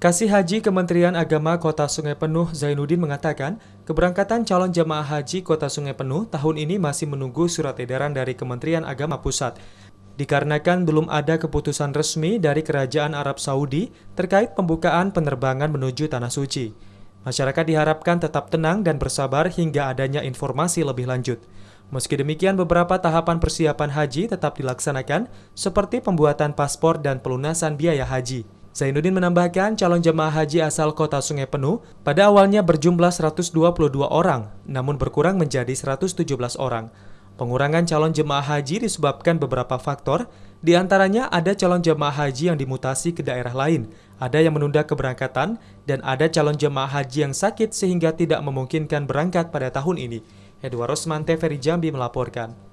Kasih Haji Kementerian Agama Kota Sungai Penuh Zainuddin mengatakan, keberangkatan calon jemaah haji Kota Sungai Penuh tahun ini masih menunggu surat edaran dari Kementerian Agama Pusat. Dikarenakan belum ada keputusan resmi dari Kerajaan Arab Saudi terkait pembukaan penerbangan menuju Tanah Suci. Masyarakat diharapkan tetap tenang dan bersabar hingga adanya informasi lebih lanjut. Meski demikian, beberapa tahapan persiapan haji tetap dilaksanakan, seperti pembuatan paspor dan pelunasan biaya haji. Zainuddin menambahkan calon jemaah haji asal kota Sungai Penuh pada awalnya berjumlah 122 orang, namun berkurang menjadi 117 orang. Pengurangan calon jemaah haji disebabkan beberapa faktor, di antaranya ada calon jemaah haji yang dimutasi ke daerah lain, ada yang menunda keberangkatan, dan ada calon jemaah haji yang sakit sehingga tidak memungkinkan berangkat pada tahun ini. Edward Rosman, TVRI Jambi melaporkan.